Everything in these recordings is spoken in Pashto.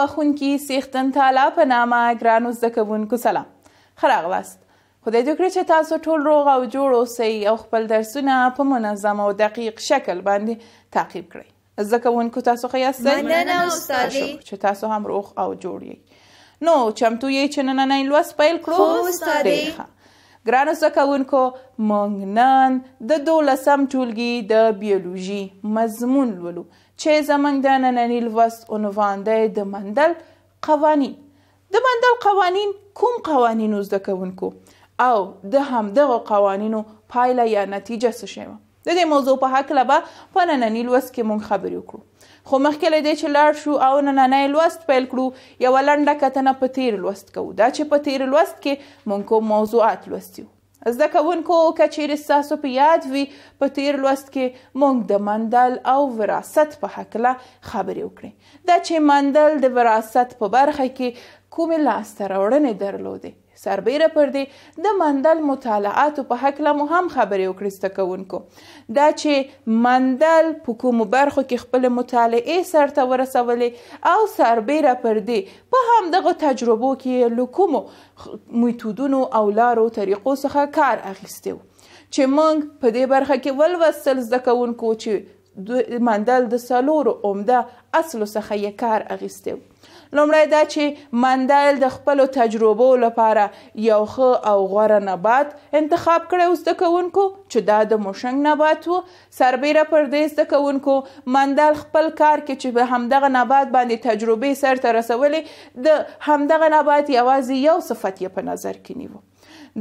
غواخونکي سیختن تالا په نامه ګرانو زده کوونکو سلام ښه راغلاست خدای دې وکړي چې تاسو ټول روغ او جوړ اوسئ او خپل درسونه په منظم او دقیق شکل باندې تعقیب کړئ زده کوونکو تاسو ښه یاستئ مننه استادې چې تاسو هم روغ او جوړ یئ نو چمتو یئ چې نننی لوست پیل کړو استادې ګرانو زده کوونکو موږ نن د دولسم ټولګي د بیولوژي مضمون لولو چې زمنګ د نننی لوست عنوان دی د مندل قوانین د مندل قوانین کوم قوانینو زده کوونکو او د همدغه قوانینو پایله یا نتیجه څه شوه د دې موضوع په هکله به په نننی لوست کې مونږ خبرې وکړو خو مخکې له دې چې لاړ شو او نننی لوست پیل کړو یوه لنډه کتنه په تیر لوست کوو دا چې په تیر لوست کې مونږ کوم موضوعات لوستیو زده کوونکو کچیر ستاسو په یاد وي په تیر لوست کې موږ د مندل او وراثت په هکله خبرې وکړې دا چې مندل د وراثت په برخه کې کومې لاسته راوړنې درلودې سربیره پر دې د مندل مطالعاتو په هکله مو هم خبرې وکړې زده کوونکو دا چې مندل په کومو برخو کې خپل مطالعې سرته ورسولې او سربیره پر دې په همدغه تجربو کې له کومو میتودونو او لارو طریقو څخه کار اخیستی چې موږ په دې برخه کې ولوستل زده کوونکو چې مندل د سالورو عمده اصلو څخه یې کار اخیستی لومړی دا چې مندل د خپل تجربو لپاره یو ښه او غوره نبات انتخاب کړی او زده کوونکو چې دا د موشنګ نبات وو سربیره پر دې زده کوونکو مندل خپل کار کې چې به همدغه نبات باندې تجربې سرته رسولې د همدغه نبات یوازې یو صفت یې په نظر کې نیوه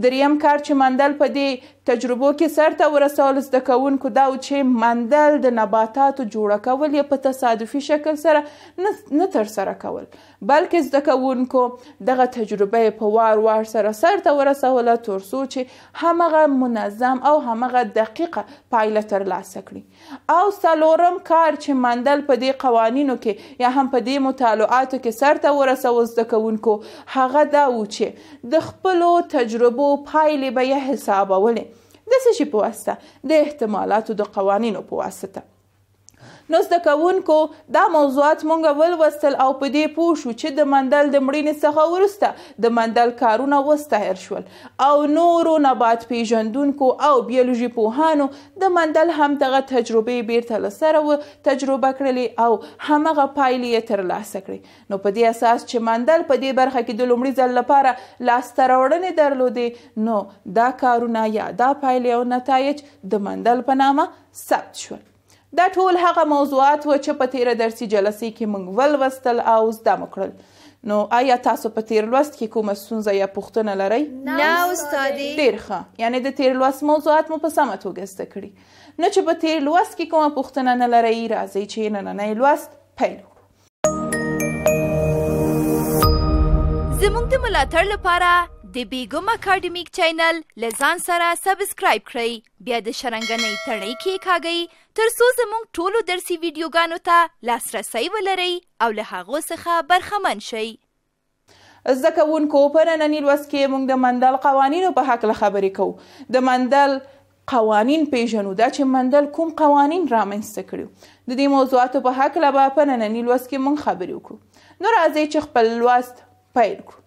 دریم کار چې مندل په دې تجربو کې سرته ورسول زده کوونکو دا و چې مندل د نباتاتو جوړه کول یې په تصادفي شکل سره نه تر سره کول بلکې زده کوونکو دغه تجربه په وار وار سره سرته ورسوله تر څو چې همغه منظم او همغه دقیقه پایله ترلاسه کړي او څلورم کار چې مندل په دې قوانینو کې یا هم په دې مطالعاتو کې سرته ورسول زده کوونکو هغه دا و چې د خپلو تجربو تجربو پایلې به یې حسابولې د څه شي په واسطه د احتمالاتو د قوانینو په واسطه نو زده کوونکو دا موضوعات مونږ ولوستل او په دې پوه شو چې د مندل د مړینې څخه وروسته د مندل کارونه وستهر شول او نورو نبات پیژندونکو او بیولوژي پوهانو د مندل هم دغه تجربې بیرته لسره و تجربه کړلې او همغه پایلې یې ترلاسه کړې نو په دې اساس چې مندل په دې برخه کې د لومړي ځل لپاره لاسته راوړنې درلودې نو دا کارونه یا دا پایلې او نتایج د مندل په نامه ثبت شول دا ټول هغه موضوعات و چې په تیره درسي جلسې کې موږ ولوستل او زده مو کړل نو آیا تاسو په تیر لوست کې کومه ستونزه یا پوښتنه لرئ نه استادې ډېر ښه یعنی د تیر لوست موضوعات مو په سمه توګه زده کړي نو چې په تیر لوست کې کومه پوښتنه نه لرئ راځئ چې نننی لوست پیل زموږ د ملاتړ لپاره د بیګم اکیډمیک چینل لزان سره سبسکرایب کړئ بیا د شرنګنۍ تړۍ کې کاږئ ترڅو زموږ ټولو درسي ویډیوګانو ته لاسرسی ولرئ او له هغو څخه برخمن شئ زده کوونکو په ننني لوست کې موږ د مندل قوانینو په هکله خبرې کوو د مندل قوانین پیژنو دا چې مندل کوم قوانین رامنځته کړي د دې موضوعاتو په هکله به په ننني لوست کې موږ خبرې وکړو نو راځئ چې خپل لوست پیل کړو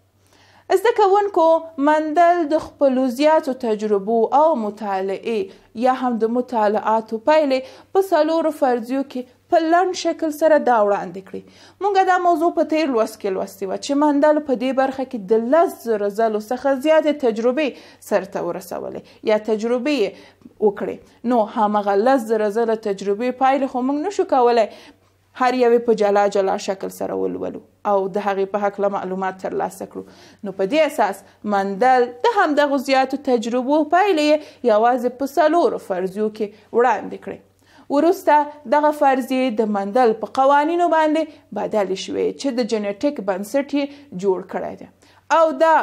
زده کوونکو مندل د خپلو زیاتو تجربو او مطالعې یا هم د مطالعاتو پایلې په څلورو فرضیو کې په لنډ شکل سره دا وړاندې کړي مونږ دا موضوع په تیر لوست کې لوستې و چې مندل په دې برخه کې د لس زره ځلو څخه زیاتې تجربې سرته ورسولې یا تجربې وکړي نو همغه لس زره ځله تجربې پایلې خو مونږ نشو کولی هر یوې په جلا جلا شکل سره ولولو او د هغې په هکله معلومات ترلاسه کړو نو په دې اساس مندل د همدغو زیاتو تجربو پایلې یوازې په څلورو فرضیو کې وړاندې کړې وروسته دغه فرضیې د مندل په قوانینو باندې بدلې شوې چې د جنټیک بنسټ یې جوړ کړی دی او دا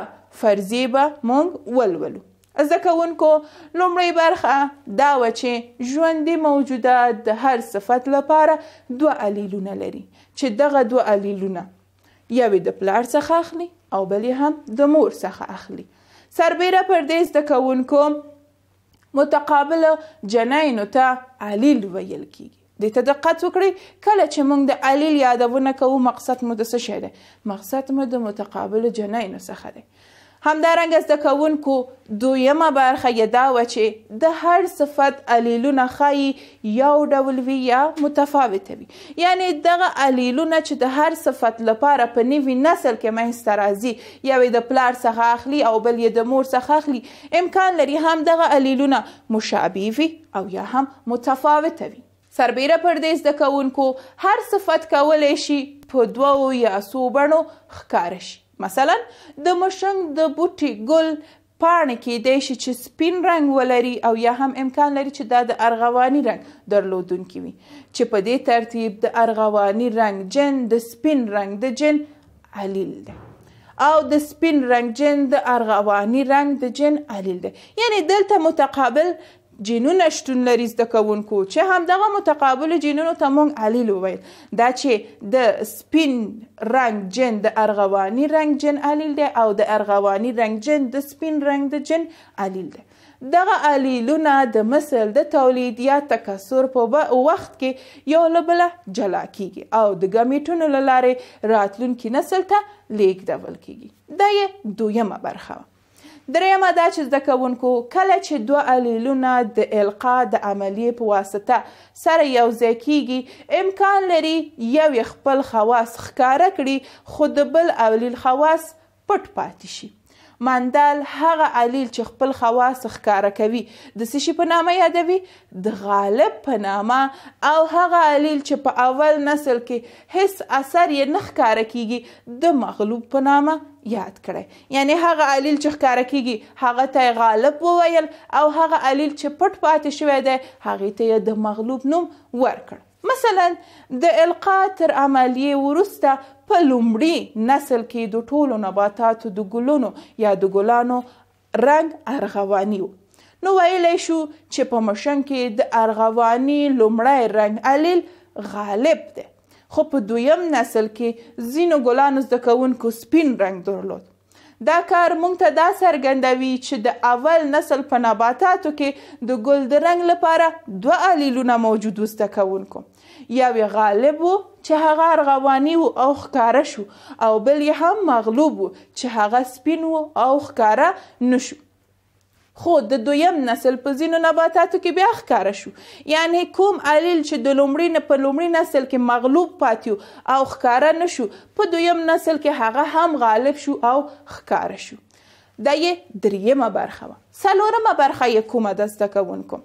فرضیې به موږ ولولو زده کوونکو لومړۍ برخه دا و چې ژوندي موجودات د هر صفت لپاره دوه علیلونه لري چې دغه دوه علیلونه یوې د پلار څخه اخلي او بلې هم د مور څخه اخلي سربیره پر دې زده کوونکو متقابل جنینو ته علیل ویل کیږي د ته دقت وکړئ کله چې موږ د علیل یادونه کوو مقصد مو د څه شی دی مقصد مو د متقابل جنینو څخه دی همدارنګه زده کوونکو دویمه برخه یې دا وه چې د هر صفت الیلونه ښایي یو ډول وي یا متفاوته وي یعنی دغه الیلونه چې د هر صفت لپاره په نوي نسل کې منځته راځي یو د پلار څخه اخلي او بل یې د مور څخه اخلي امکان لري هم دغه الیلونه مشابه وي او یا هم متفاوته وي سربیره پر دې زده کوونکو هر صفت کولی شي په دوو یا څو بڼو ښکاره شي مثلا د مشنګ د بوټي ګل پاڼې کېدای شي چې سپین رنګ ولري او یا هم امکان لري چې دا د ارغواني رنګ درلودونکي وي چې په دې ترتیب د ارغواني رنګ جن د سپین رنګ د جن علیل دی او د سپین رنگ جن د ارغواني رنگ د جن علیل دی یعنی دلته متقابل جینونه شتون لري زده کوونکو چې همدغه متقابل جینونو ته مونږ علیل وویل دا چې د سپین رنگ جن د ارغواني رنگ جن علیل دی او د ارغواني رنگ جن د سپین رنگ د جن علیل دی دغه علیلونه د مثل د تولید یا تکثر په وخت کې یو له بله جلا کیږي او د ګمیټونو له لارې راتلونکي نسل ته لیږدول کیږي دا یې دویمه برخه دریمه دا چې زده کوونکو کله چې دوه الیلونه د القا د عملیې په واسطه سره یو ځای کیږي امکان لري یو خپل خواص ښکاره کړي خو د بل الیل خواص پټ پاتې شي مندل هغه علیل چې خپل خواص ښکارا کوي د سشي په نامه یادوي د غالب په نامه او هغه علیل چې په اول نسل کې هیڅ اثر یې نه ښکارا کیږي د مغلوب په نامه یاد کړي یعنی هغه علیل چې ښکارا کیږي هغه ته غالب وویل او هغه علیل چې پټ پاتې شوی دی هغه ته د مغلوب نوم ورکړ مثلا د القا تر عملیې وروسته په لومړي نسل کې د ټولو نباتاتو د ګلونو یا د ګلانو رنګ ارغواني و نو ویلی شو چې په مشن کې د ارغواني لومړی رنګ علیل غالب دی خو په دویم نسل کې ځینو ګلانو زده کوونکو سپین رنګ درلود دا کار موږ ته دا څرګندوي چې د اول نسل په نباتاتو کې د ګل د رنګ لپاره دوه الیلونه موجود وسته کوونکو یو یې غالب و چې هغه ارغواني و او ښکاره شو او بل یې هم مغلوب و چې هغه سپین و او ښکاره نشو خو د دویم نسل په ځینو نباتاتو کې بیا ښکارا شو یعنی کوم الیل چې د لومړي نه په لومړي نسل کې مغلوب پاتیو او ښکارا نشو په دویم نسل کې هغه هم غالب شو او ښکارا شو دا یې دریمه برخه وه څلورمه برخه یې کومه د زده کوونکو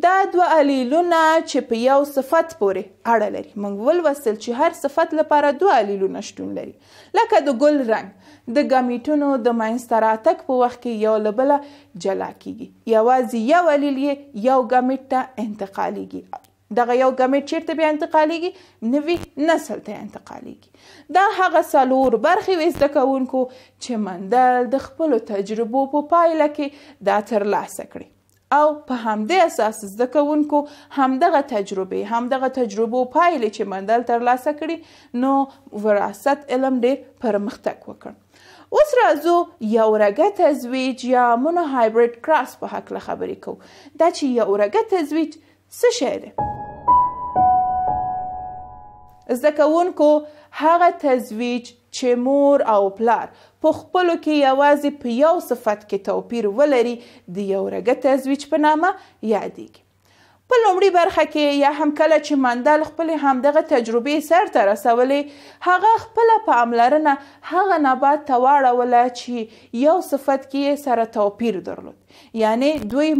دا دوه الیلونه چې په یو صفت پورې اړه لري موږ ولوستل چې هر صفت لپاره دوه الیلونه شتون لري لکه د ګل رنګ د ګامیټونو د ماینستر اتک په وخت کې یو لبل جلا کیږي یوازې یو الیل یو ګامیټ ته انتقالیږي دغه یو ګمې چیرته بیا انتقالیږي نوی نسل ته انتقالیږي دا هغه سالور برخې وې زده کوونکو چې مندل د خپلو تجربو په پایله کې دا ترلاسه کړي او په همدې اساس زده کوونکو همدغه تجربې همدغه تجربو پایلې چې مندل ترلاسه کړي نو وراثت علم ډېر پرمختګ وکړ اوس راځو یو رګه تزویج یا مونو هایبرید کراس په هکله خبرې کوو دا چې یو رګه تزویج څه شی دی زده کوونکو هغه تزویج چې مور او پلار په خپلو کې یوازې په یو صفت کې توپیر ولري د یو رګه تزویج په نامه یادیږي په لومړی برخه کې یا هم کله چې مندل خپل همدغه تجربې سرته رسولې هغه خپل په عملرنه هغه نبات تواړه ولا چې یو صفت کې سره توپیر درلود یعنی دوی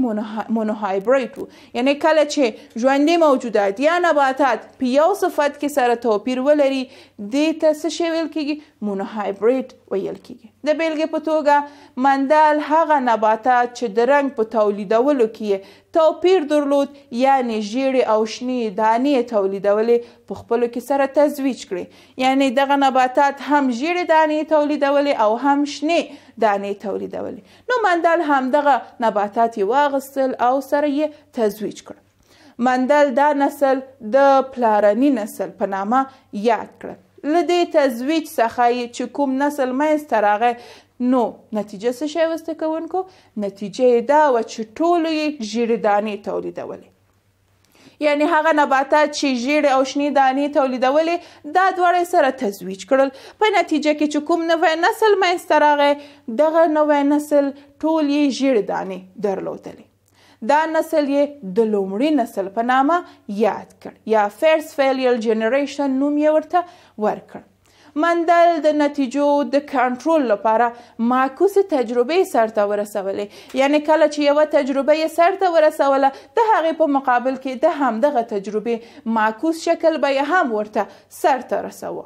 مونوهایبریت وو یعنی کله چې ژوندي موجودات یا نباتات په یو صفت کې سره توپیر ولري دې ته څه شی ویل کېږي مونوهایبریت ویل کېږي د بیلګې په توګه مندل هغه نباتات چې د رنګ په تولیدولو کې توپیر درلود یعنی ژیړې او شنې دانې تولیدولې په خپلو کې سره تزویج کړي یعنی دغه نباتات هم ژیړې دانې تولیدولې او هم شنې دانې تولیدولې نو مندل همدغه نباتات یې واغستل او سره یې تزویج کړ مندل دا نسل د پلارنی نسل په نامه یاد کړ لدې تزویج څخه چې کوم نسل مېست راغی نو نتیجه څه شی وسته کوونکو نتیجه دا و چې ټولې ژیړدانې تولیدولې یعنی هغه نباتات چې ژیړې او شنې دانې تولیدولې دا دواړه سره تزویج کړل په نتیجه کې چې کوم نوی نسل منځته راغی دغه نوی نسل ټول یې ژیړې دانې درلودلې دا نسل یې د لومړي نسل په نامه یاد کړ یا فرست فیلیر جنریشن نوم یې ورته ورکړ مندل د نتیجو د کنټرول لپاره معکوس تجربه سرته ورسولې یعنی کله چې یو تجربه یې سرته ورسوله د هغې په مقابل کې د همدغه تجربه معکوس شکل به یې هم ورته سرته رسوه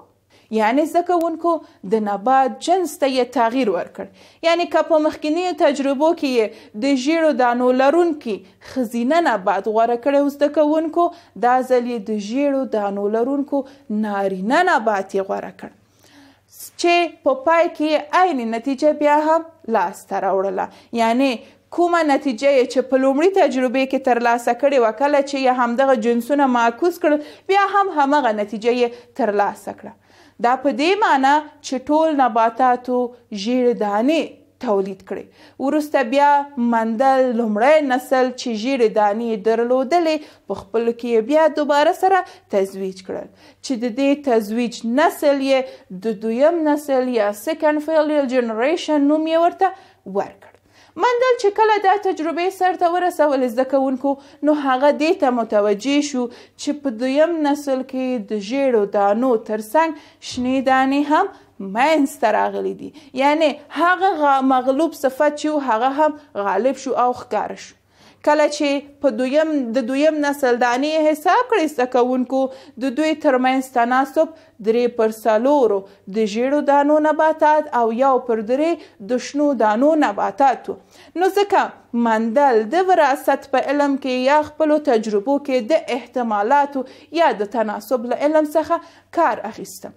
یعنی زکوونکو د نبات جنس ته یې تغییر ورکړ یعنی که په مخکینی تجربو کې د ژیړو دانو لرونکي خزینه نبات غوره کړی و زده کوونکو دا ځل یې د ژیړو دانو لرونکو نارینه نبات یې غوره کړ چې په پای کې عیني نتیجه بیا هم لاسته راوړله یعنی کومه نتیجه چې په لومړي تجربه کې ترلاسه کړې وکړه چې همدغه جنسونه معکوس کړ بیا هم همغه نتیجه ترلاسه کړه دا په دې معنی چې ټول نباتاتو ژیړ دانې تولید کړي ورسته بیا مندل لمړی نسل چې ژیړ دانې درلودلې په خپل کې بیا دوباره سره تزویج کړل چې د دې تزویج نسل یې د دویم نسل یا سیکنډ فیلر جنریشن نوم یې ورته ورکړ مندل چې کله دا تجربې سرته ورسول زده کوونکو نو هغه دې ته متوجه شو چې په دویم نسل کې د ژیړو دانو ترڅنګ شنې دانې هم منځته راغلی دي یعنی هغه مغلوب صفت چې هغه هم غالب شو او ښکاره شو کله چې په دویم د دویم نسل دانې حساب کړي زده کوونکو د دوی ترمنځ تناسب درې پر څلورو د ژیړو دانو نباتات او یو پر درې د شنو دانو نباتاتو نو ځکه مندل د وراثت په علم کې یا خپلو تجربو کې د احتمالاتو یا د تناسب له علم څخه کار اخیسته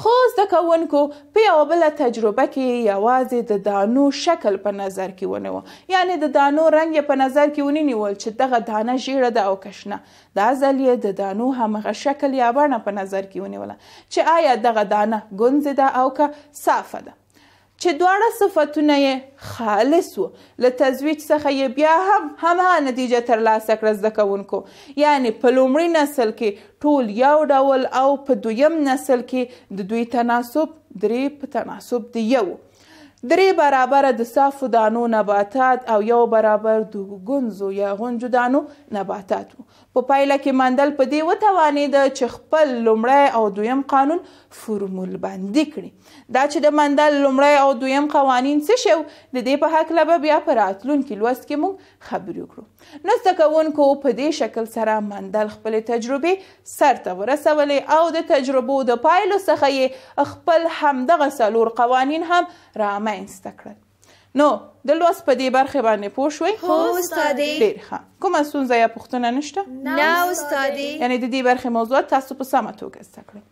خو زده کوونکو په یو بل تجربه کې یوازې د دانو شکل په نظر کې ونیو یعنی د دانو رنگ په نظر کې ونیول چې دغه دانه ژیړه ده او کشنه دا ځل یې د دانو همغه شکل یا بڼه په نظر کې ونیوله چې آیا دغه دانه ګونځې ده او که صافه ده چې دواړه صفتونه یې خالص وو له تزویج څخه یې بیا هم همها نتیجه ترلاسه کړه زده کوونکو یعنې په لومړي نسل کې ټول یو ډول او په دویم نسل کې د دوی تناسب درې په تناسب دی یو درې برابره د صافو دانو نباتات او یو برابر د ګنزو یا غنجو دانو نباتات وو په پایله کې مندل په دې وتوانید چې خپل لومړی او دویم قانون فرمول بندي کړي دا چې د مندل لومړی او دویم قوانین څه شو د دې په حق لبه بیا پر راتلونکي لوست کې موږ خبرې وکړو نو زده کوونکو په دې شکل سره مندل خپلې تجربې سرته ورسولې او د تجربو د پایلو څخه یې خپل همدغه څلور قوانین هم رامنځته کړل نو د لوست په دې برخه باندې پوه شوي هو استادې ډېر ښه کومه ستونزه یا پوښتنه نشته نه استادې یعنی د دې برخې موضوعات تاسو په سمه توګه زده کړئ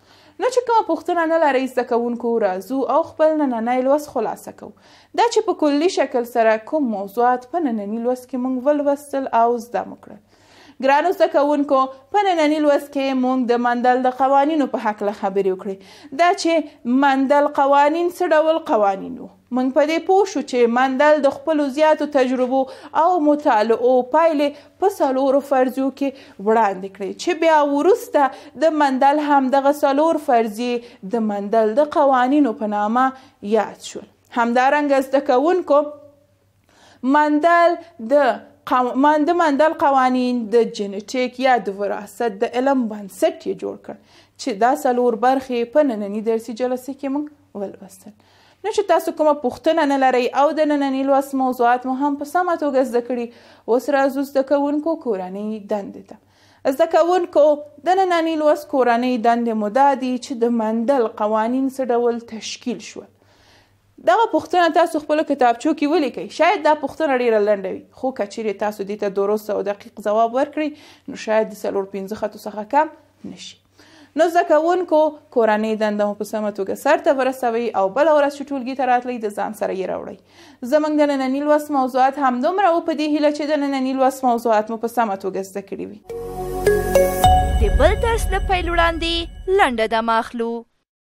نه چې کومه پوښتنه نه لرئ زده کوونکو راځو او خپل نننی لوست خلاصه کوو دا چې په کلي شکل سره کوم موضوعات په ننني لوست کې موږ ولوستل او زده مو کړل ګرانو زده کوونکو په ننني لوست کې موږ د مندل د قوانینو په هکله خبرې وکړې دا چې مندل قوانین څه ډول قوانین وو موږ په دې پوه شو چې مندل د خپلو زیاتو تجربو او مطالعو پایلې په څلورو فرضیو کې وړاندې کړې چې بیا وروسته د مندل همدغه څلور فرضیې د مندل د قوانینو په نامه یاد شول همدارنګه زده کوونکو مندل د مانده مندل قوانین د جنټیک یا د وراثت د علم بنسټ یې جوړ کړ چې دا څلور برخې په نننی درسي جلسه کې موږ ولوستل نو چې تاسو کومه پوښتنه نه لرئ او د نننی لوست موضوعات مو هم په سمه توګه زده کړي اوس راځو زده کوونکو کورنۍ دندې ته زده کوونکو د نننی لوست کورنۍ دندې مو دا دي چې د مندل قوانین څه ډول تشکیل شول دغه پوښتنه تاسو خپل کتابچو کې ولیکئ شاید دا پوښتنه ډیره لنډه وي خو کچیرې تاسو دې ته درست او دقیق ځواب ورکړئ نو شاید د څلور پنځه خطو څخه کم نشي نو زده کوونکو کورنۍ دنده مو په سمه توګه سرته ورسوئ او بله ورځ چې ټولګي ته راتلئ د ځان سره یې راوړئ زموږ د ننني لوست موضوعات همدومره و په دې هیله چې د ننني لوست موضوعات مو په سمه توګه زده کړي وي د بل درس د پیل وړاندې لنډه دمه اخلو